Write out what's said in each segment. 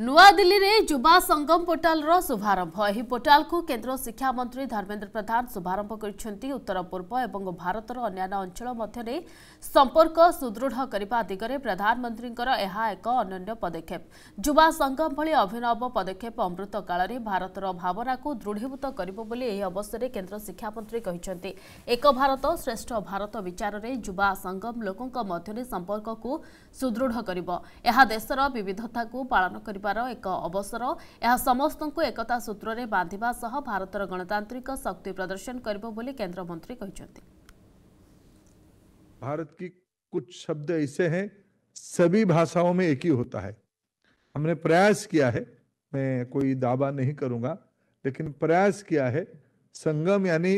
ନୂଆଦିଲ୍ଲୀରେ ଯୁବା ସଙ୍ଗମ ପୋର୍ଟାଲର ଶୁଭାରମ୍ଭ ଏହି ପୋର୍ଟାଲକୁ କେନ୍ଦ୍ର ଶିକ୍ଷାମନ୍ତ୍ରୀ ଧର୍ମେନ୍ଦ୍ର ପ୍ରଧାନ ଶୁଭାରମ୍ଭ କରିଛନ୍ତି ଉତ୍ତର ପୂର୍ବ ଏବଂ ଭାରତର ଅନ୍ୟାନ୍ୟ ଅଞ୍ଚଳ ମଧ୍ୟରେ ସମ୍ପର୍କ ସୁଦୃଢ଼ କରିବା ଦିଗରେ ପ୍ରଧାନମନ୍ତ୍ରୀଙ୍କର ଏହା ଏକ ଅନନ୍ୟ ପଦକ୍ଷେପ ଯୁବା ସଙ୍ଗମ ଭଳି ଅଭିନବ ପଦକ୍ଷେପ ଅମୃତ କାଳରେ ଭାରତର ଭାବନାକୁ ଦୃଢ଼ୀଭୂତ କରିବ ବୋଲି ଏହି ଅବସରରେ କେନ୍ଦ୍ର ଶିକ୍ଷାମନ୍ତ୍ରୀ କହିଛନ୍ତି ଏକ ଭାରତ ଶ୍ରେଷ୍ଠ ଭାରତ ବିଚାରରେ ଯୁବା ସଙ୍ଗମ ଲୋକଙ୍କ ମଧ୍ୟରେ ସମ୍ପର୍କକୁ ସୁଦୃଢ଼ କରିବ ଏହା ଦେଶର ବିବିଧତାକୁ ପାଳନ କରିବ ହେବାର एक अवसर यह समस्त एकता सूत्र में बांधा सह भारत गणतांत्रिक शक्ति प्रदर्शन ବୋଲି କେନ୍ଦ୍ରମନ୍ତ୍ରୀ କହିଛନ୍ତି भारत की कुछ शब्द ऐसे हैं सभी भाषाओं में एक ही होता है हमने प्रयास किया है मैं कोई दावा नहीं करूंगा लेकिन प्रयास किया है संगम यानी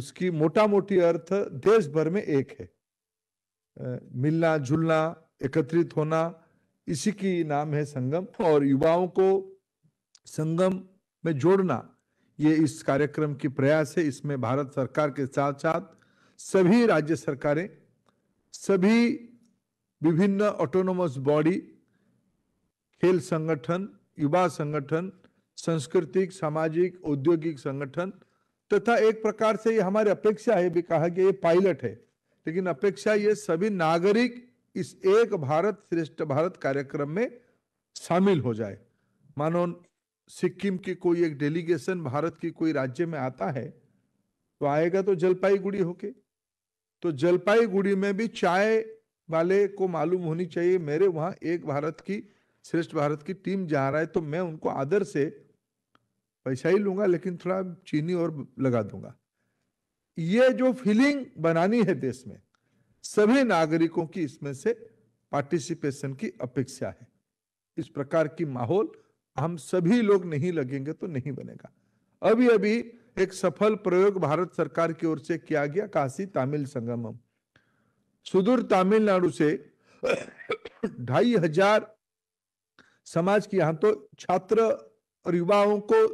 उसकी मोटा मोटी अर्थ देश भर में एक है मिलना जुलना एकत्रित होना इसी की नाम है संगम और युवाओं को संगम में जोड़ना ये इस कार्यक्रम की प्रयास है इसमें भारत सरकार के साथ साथ सभी राज्य सरकारें सभी विभिन्न ऑटोनोमस बॉडी खेल संगठन युवा संगठन सांस्कृतिक सामाजिक औद्योगिक संगठन तथा एक प्रकार से ये हमारी अपेक्षा है भी कहा कि ये पायलट है लेकिन अपेक्षा ये सभी नागरिक इस एक भारत श्रेष्ठ भारत कार्यक्रम में शामिल हो जाए मानो सिक्किम की कोई एक डेलीगेशन भारत की कोई राज्य में आता है तो आएगा तो जलपाईगुड़ी होके तो जलपाईगुड़ी में भी चाय वाले को मालूम होनी चाहिए मेरे वहां एक भारत की श्रेष्ठ भारत की टीम जा रहा है तो मैं उनको आदर से पैसा ही लूंगा लेकिन थोड़ा चीनी और लगा दूंगा ये जो फीलिंग बनानी है देश में सभी नागरिकों की इसमें से पार्टिसिपेशन की अपेक्षा है इस प्रकार की माहौल हम सभी लोग नहीं लगेंगे तो नहीं बनेगा अभी अभी एक सफल प्रयोग भारत सरकार की ओर से किया गया काशी तमिल संगमम सुदूर तमिलनाडु से ढाई हजार समाज की यहां तो छात्र और युवाओं को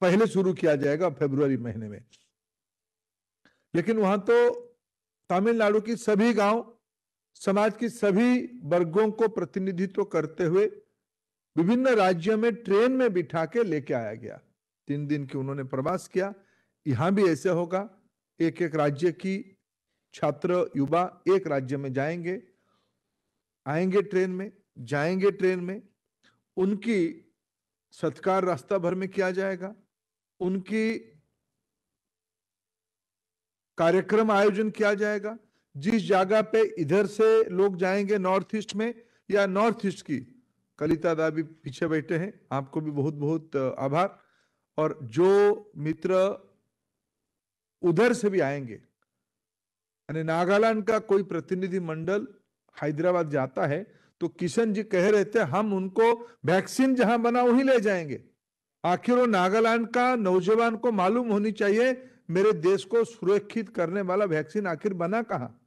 पहले शुरू किया जाएगा फेब्रुवरी महीने में लेकिन वहां तो तमिलनाडु की सभी गांव समाज की सभी वर्गों को प्रतिनिधित्व करते हुए विभिन्न राज्यों में ट्रेन में बिठा के लेके आया गया तीन दिन की उन्होंने प्रवास किया यहां भी ऐसे होगा एक एक राज्य की छात्र युवा एक राज्य में जाएंगे आएंगे ट्रेन में जाएंगे ट्रेन में उनकी सत्कार रास्ता भर में किया जाएगा उनकी कार्यक्रम आयोजन किया जाएगा जिस जगह पे इधर से लोग जाएंगे नॉर्थ ईस्ट में या नॉर्थ ईस्ट की कलिता दा भी पीछे बैठे हैं आपको भी बहुत बहुत आभार और जो मित्र उधर से भी आएंगे यानी नागालैंड का कोई प्रतिनिधि मंडल हैदराबाद जाता है तो किशन जी कह रहे थे हम उनको वैक्सीन जहां बना वहीं ले जाएंगे आखिर वो नागालैंड का नौजवान को मालूम होनी चाहिए मेरे देश को सुरक्षित करने वाला वैक्सीन आखिर बना कहाँ